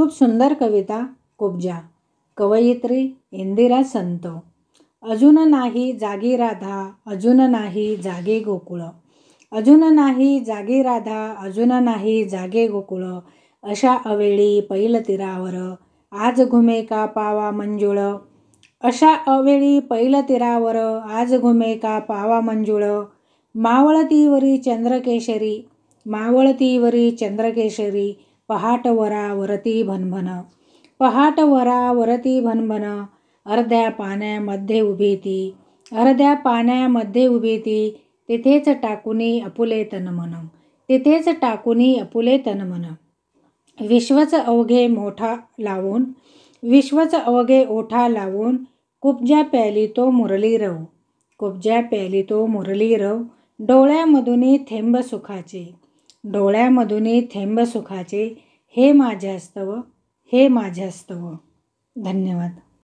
खूप सुंदर कविता कुबजा कवयित्री इंदिरा संत अजून नाही जागी राधा अजून नाही जागे गोकुळ अजून नाही जागी राधा अजून नाही जागे गोकुळ अशा अवेळी पैल तीरावर आज घुमे का पावा मंजुळ अशा अवेळी पैल तीरावर आज घुमे का पावा मंजुळ मावळतीवरी चंद्रकेशरी मावळतीवरी चंद्रकेशरी पहाट वरा वरती भनभन पहाट वरा वरती भनभन अर्ध्या पाण्यामध्ये उभी ती अर्ध्या पाण्यामध्ये उभी ती तिथेच टाकुनी अपुले तनमन तिथेच टाकुनी अपुले तनमन विश्वच अवघे मोठा लावून विश्वच अवघे ओठा लावून कुबज्या प्याली तो मुरली रव कुपजा प्याली तो मुरली रव डोळ्यामधून थेंब सुखाचे डोळ्यामधूनही थेंब सुखाचे हे माझ्यास्तव हे माझ्यास्तव धन्यवाद